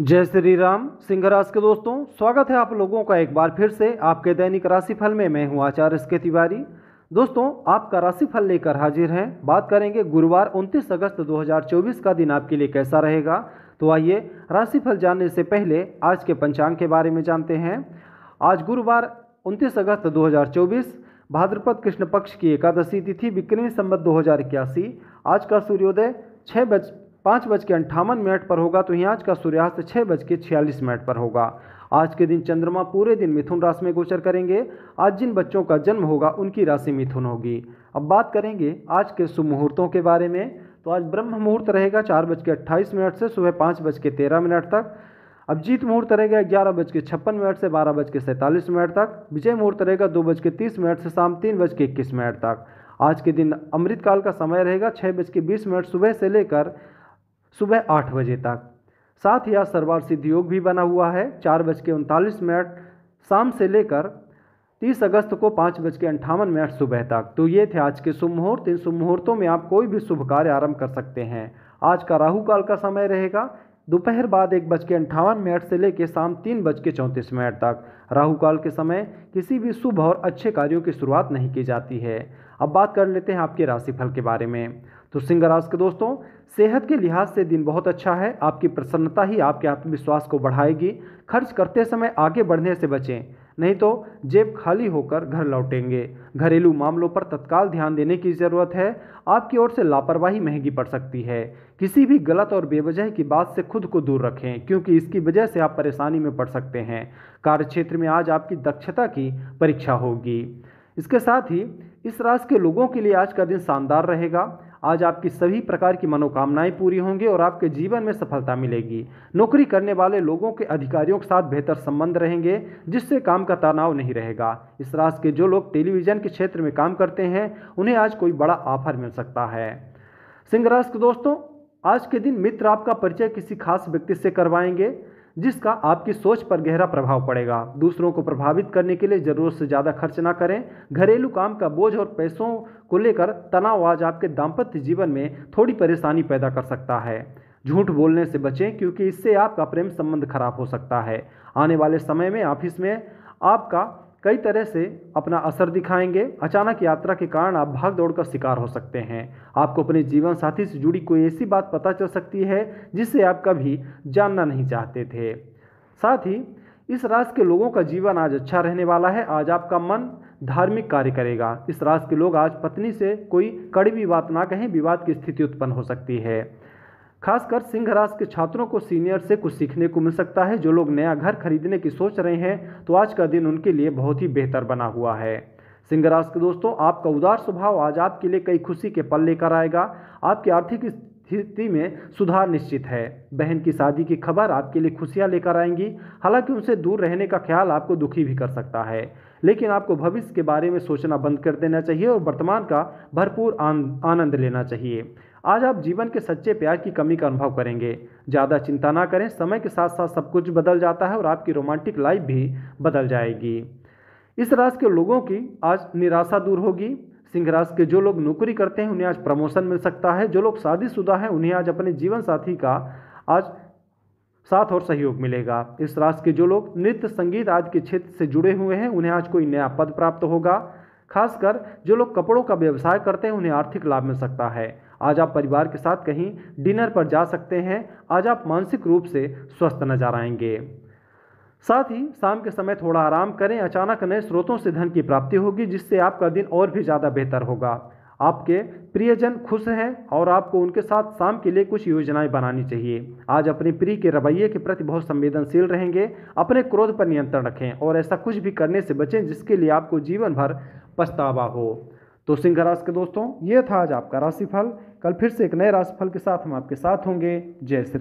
जय श्री राम सिंह राशि के दोस्तों स्वागत है आप लोगों का एक बार फिर से आपके दैनिक राशिफल में मैं हूं आचार्य के तिवारी दोस्तों आपका राशिफल लेकर हाजिर हैं बात करेंगे गुरुवार 29 अगस्त 2024 का दिन आपके लिए कैसा रहेगा तो आइए राशिफल जानने से पहले आज के पंचांग के बारे में जानते हैं आज गुरुवार उनतीस अगस्त दो भाद्रपद कृष्ण पक्ष की एकादशी तिथि विक्रमी संबद्ध दो आज का सूर्योदय छः बज पाँच बज के अंठावन मिनट पर होगा तो यहाँ आज का सूर्यास्त छः बज के छियालीस मिनट पर होगा आज के दिन चंद्रमा पूरे दिन मिथुन राशि में गोचर करेंगे आज जिन बच्चों का जन्म होगा उनकी राशि मिथुन होगी अब बात करेंगे आज के शुभ मुहूर्तों के बारे में तो आज ब्रह्म मुहूर्त रहेगा चार बज के अट्ठाईस मिनट से सुबह पाँच बज के तेरह मिनट तक अभिजीत मुहूर्त रहेगा ग्यारह बज के छप्पन मिनट से बारह बज के सैंतालीस मिनट तक विजय मुहूर्त रहेगा दो बज के तीस मिनट से शाम तीन बज के इक्कीस मिनट तक आज के दिन अमृतकाल का समय रहेगा छः बज के बीस मिनट सुबह से लेकर सुबह आठ बजे तक साथ ही आज सर्वार सिद्ध योग भी बना हुआ है चार बज के उनतालीस मिनट शाम से लेकर तीस अगस्त को पाँच बज के अंठावन मिनट सुबह तक तो ये थे आज के शुभ मुहूर्त इन शुभ मुहूर्तों में आप कोई भी शुभ कार्य आरंभ कर सकते हैं आज का राहु काल का समय रहेगा दोपहर बाद एक बज के अंठावन मिनट से लेकर शाम तीन बज के चौंतीस मिनट तक राहु काल के समय किसी भी शुभ और अच्छे कार्यों की शुरुआत नहीं की जाती है अब बात कर लेते हैं आपके राशिफल के बारे में तो सिंह राज के दोस्तों सेहत के लिहाज से दिन बहुत अच्छा है आपकी प्रसन्नता ही आपके आत्मविश्वास को बढ़ाएगी खर्च करते समय आगे बढ़ने से बचें नहीं तो जेब खाली होकर घर लौटेंगे घरेलू मामलों पर तत्काल ध्यान देने की ज़रूरत है आपकी ओर से लापरवाही महंगी पड़ सकती है किसी भी गलत और बेवजह की बात से खुद को दूर रखें क्योंकि इसकी वजह से आप परेशानी में पड़ सकते हैं कार्यक्षेत्र में आज आपकी दक्षता की परीक्षा होगी इसके साथ ही इस राशि के लोगों के लिए आज का दिन शानदार रहेगा आज आपकी सभी प्रकार की मनोकामनाएं पूरी होंगी और आपके जीवन में सफलता मिलेगी नौकरी करने वाले लोगों के अधिकारियों के साथ बेहतर संबंध रहेंगे जिससे काम का तनाव नहीं रहेगा इस राशि के जो लोग टेलीविज़न के क्षेत्र में काम करते हैं उन्हें आज कोई बड़ा ऑफर मिल सकता है सिंह राशि के दोस्तों आज के दिन मित्र आपका परिचय किसी खास व्यक्ति से करवाएंगे जिसका आपकी सोच पर गहरा प्रभाव पड़ेगा दूसरों को प्रभावित करने के लिए ज़रूरत से ज़्यादा खर्च ना करें घरेलू काम का बोझ और पैसों को लेकर तनाव आज आपके दाम्पत्य जीवन में थोड़ी परेशानी पैदा कर सकता है झूठ बोलने से बचें क्योंकि इससे आपका प्रेम संबंध खराब हो सकता है आने वाले समय में ऑफिस में आपका कई तरह से अपना असर दिखाएंगे अचानक यात्रा के कारण आप भाग दौड़ का शिकार हो सकते हैं आपको अपने जीवन साथी से जुड़ी कोई ऐसी बात पता चल सकती है जिसे आप कभी जानना नहीं चाहते थे साथ ही इस राशि के लोगों का जीवन आज अच्छा रहने वाला है आज आपका मन धार्मिक कार्य करेगा इस राशि के लोग आज पत्नी से कोई कड़वी बात ना कहें विवाद की स्थिति उत्पन्न हो सकती है खासकर सिंह राज के छात्रों को सीनियर से कुछ सीखने को मिल सकता है जो लोग नया घर खरीदने की सोच रहे हैं तो आज का दिन उनके लिए बहुत ही बेहतर बना हुआ है सिंहराज के दोस्तों आपका उदार स्वभाव आज आपके लिए कई खुशी के पल लेकर आएगा आपकी आर्थिक स्थिति में सुधार निश्चित है बहन की शादी की खबर आपके लिए खुशियाँ लेकर आएंगी हालांकि उनसे दूर रहने का ख्याल आपको दुखी भी कर सकता है लेकिन आपको भविष्य के बारे में सोचना बंद कर देना चाहिए और वर्तमान का भरपूर आनंद लेना चाहिए आज आप जीवन के सच्चे प्यार की कमी का अनुभव करेंगे ज़्यादा चिंता ना करें समय के साथ साथ सब कुछ बदल जाता है और आपकी रोमांटिक लाइफ भी बदल जाएगी इस राशि के लोगों की आज निराशा दूर होगी सिंह राशि के जो लोग नौकरी करते हैं उन्हें आज प्रमोशन मिल सकता है जो लोग शादीशुदा हैं उन्हें आज अपने जीवन साथी का आज साथ और सहयोग मिलेगा इस राशि के जो लोग नृत्य संगीत आदि के क्षेत्र से जुड़े हुए हैं उन्हें आज कोई नया पद प्राप्त होगा खासकर जो लोग कपड़ों का व्यवसाय करते हैं उन्हें आर्थिक लाभ मिल सकता है आज आप परिवार के साथ कहीं डिनर पर जा सकते हैं आज आप मानसिक रूप से स्वस्थ नजर आएंगे साथ ही शाम के समय थोड़ा आराम करें अचानक नए स्रोतों से धन की प्राप्ति होगी जिससे आपका दिन और भी ज़्यादा बेहतर होगा आपके प्रियजन खुश हैं और आपको उनके साथ शाम के लिए कुछ योजनाएं बनानी चाहिए आज अपने प्रिय के रवैये के प्रति बहुत संवेदनशील रहेंगे अपने क्रोध पर नियंत्रण रखें और ऐसा कुछ भी करने से बचें जिसके लिए आपको जीवन भर पछतावा हो तो सिंह राशि के दोस्तों ये था आज आपका राशिफल कल फिर से एक नए राशिफल के साथ हम आपके साथ होंगे जय श्री